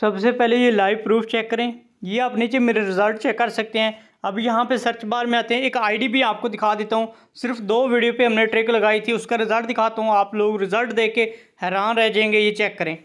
सबसे पहले ये लाइव प्रूफ चेक करें ये आप नीचे मेरे रिज़ल्ट चेक कर सकते हैं अब यहाँ पे सर्च बार में आते हैं एक आईडी भी आपको दिखा देता हूँ सिर्फ दो वीडियो पे हमने ट्रिक लगाई थी उसका रिज़ल्ट दिखाता हूँ आप लोग रिज़ल्ट देख के हैरान रह जाएंगे ये चेक करें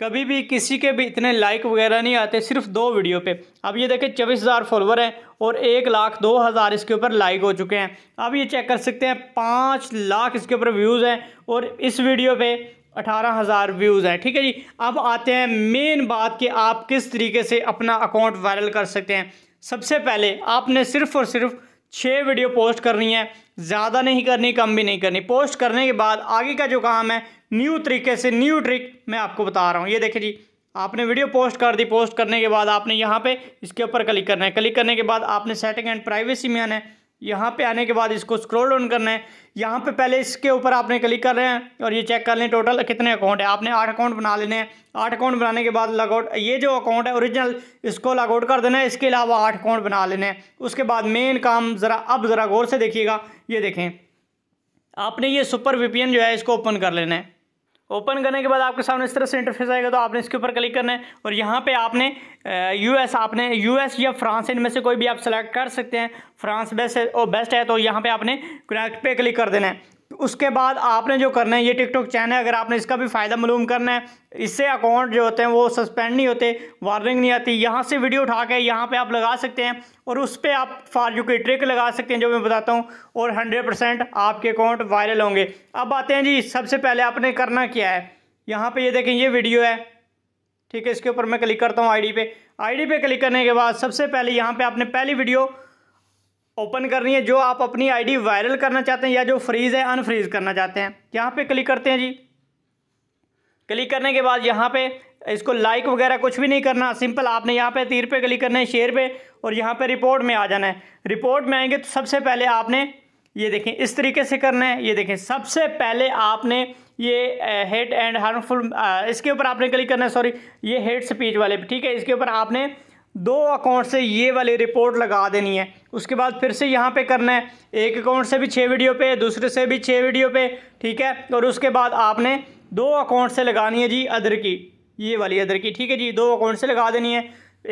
कभी भी किसी के भी इतने लाइक वगैरह नहीं आते सिर्फ दो वीडियो पे अब ये देखें चौबीस हज़ार फॉलोअर हैं और एक लाख दो हज़ार इसके ऊपर लाइक हो चुके हैं अब ये चेक कर सकते हैं पाँच लाख इसके ऊपर व्यूज़ हैं और इस वीडियो पे अठारह हज़ार व्यूज़ हैं ठीक है जी अब आते हैं मेन बात कि आप किस तरीके से अपना अकाउंट वायरल कर सकते हैं सबसे पहले आपने सिर्फ और सिर्फ छः वीडियो पोस्ट करनी है ज़्यादा नहीं करनी कम भी नहीं करनी पोस्ट करने के बाद आगे का जो काम है न्यू तरीके से न्यू ट्रिक मैं आपको बता रहा हूँ ये देखें जी आपने वीडियो पोस्ट कर दी पोस्ट करने के बाद आपने यहाँ पे इसके ऊपर क्लिक करना है क्लिक करने के बाद आपने सेटिंग एंड प्राइवेसी में आना है यहाँ पे आने के बाद इसको स्क्रॉल डाउन करना है यहाँ पे पहले इसके ऊपर आपने क्लिक कर रहे हैं और ये चेक कर लें टोटल कितने अकाउंट है आपने आठ अकाउंट बना लेने हैं आठ अकाउंट बनाने के बाद लगआउट ये जो अकाउंट है ओरिजिनल इसको लगआउट कर देना है इसके अलावा आठ अकाउंट बना लेने हैं उसके बाद मेन काम ज़रा अब ज़रा गौर से देखिएगा ये देखें आपने ये सुपर वीपीएन जो है इसको ओपन कर लेना है ओपन करने के बाद आपके सामने इस तरह से इंटरफेस आएगा तो आपने इसके ऊपर क्लिक करना है और यहाँ पे आपने यूएस आपने यूएस या फ्रांस इनमें से कोई भी आप सेलेक्ट कर सकते हैं फ्रांस बेस्ट है और बेस्ट है तो यहाँ पे आपने कनेक्ट पे क्लिक कर देना है उसके बाद आपने जो करना है ये टिकटॉक चैनल है अगर आपने इसका भी फ़ायदा मालूम करना है इससे अकाउंट जो होते हैं वो सस्पेंड नहीं होते वार्निंग नहीं आती यहाँ से वीडियो उठा के यहाँ पर आप लगा सकते हैं और उस पर आप फारजू की ट्रिक लगा सकते हैं जो मैं बताता हूँ और हंड्रेड परसेंट आपके अकाउंट वायरल होंगे अब आते हैं जी सबसे पहले आपने करना क्या है यहाँ पर ये देखें ये वीडियो है ठीक है इसके ऊपर मैं क्लिक करता हूँ आई पे आईडी पे क्लिक करने के बाद सबसे पहले यहाँ पे आपने पहली वीडियो ओपन करनी है जो आप अपनी आईडी वायरल करना चाहते हैं या जो फ्रीज़ है अनफ्रीज करना चाहते हैं यहाँ पे क्लिक करते हैं जी क्लिक करने के बाद यहाँ पे इसको लाइक वगैरह कुछ भी नहीं करना सिंपल आपने यहाँ पे तीर पे क्लिक करना है शेयर पे और यहाँ पे रिपोर्ट में आ जाना है रिपोर्ट में आएंगे तो सबसे पहले आपने ये देखें इस तरीके से करना है ये देखें सबसे पहले आपने ये हेड एंड हार्मफुल इसके ऊपर आपने क्लिक करना है सॉरी ये हेड स्पीच वाले ठीक है इसके ऊपर आपने दो अकाउंट से ये वाली रिपोर्ट लगा देनी है उसके बाद फिर से यहाँ पे करना है एक अकाउंट से भी छः वीडियो पे दूसरे से भी छः वीडियो पे ठीक है और उसके बाद आपने दो अकाउंट से लगानी है जी अदर की ये वाली अदर की ठीक है जी दो अकाउंट से लगा देनी है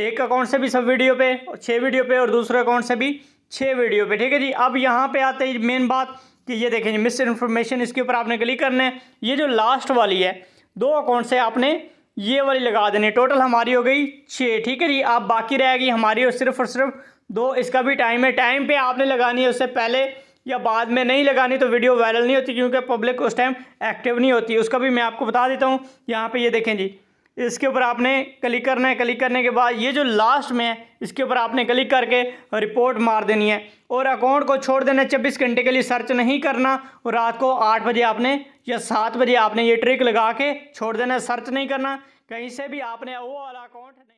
एक अकाउंट से भी सब वीडियो पे और छः वीडियो पे और दूसरे अकाउंट से भी छः वीडियो पे ठीक है जी अब यहाँ पे आते ही मेन बात कि ये देखें जी मिस इन्फॉर्मेशन इसके ऊपर आपने क्लिक करना है ये जो लास्ट वाली है दो अकाउंट से आपने ये वाली लगा देनी टोटल हमारी हो गई छः ठीक है जी आप बाकी रहेगी हमारी और सिर्फ और सिर्फ दो इसका भी टाइम है टाइम पे आपने लगानी है उससे पहले या बाद में नहीं लगानी तो वीडियो वायरल नहीं होती क्योंकि पब्लिक उस टाइम एक्टिव नहीं होती उसका भी मैं आपको बता देता हूँ यहाँ पर ये देखें जी इसके ऊपर आपने क्लिक करना है क्लिक करने के बाद ये जो लास्ट में है इसके ऊपर आपने क्लिक करके रिपोर्ट मार देनी है और अकाउंट को छोड़ देना है घंटे के लिए सर्च नहीं करना और रात को आठ बजे आपने या सात बजे आपने ये ट्रिक लगा के छोड़ देना है सर्च नहीं करना कहीं से भी आपने वो वाला अकाउंट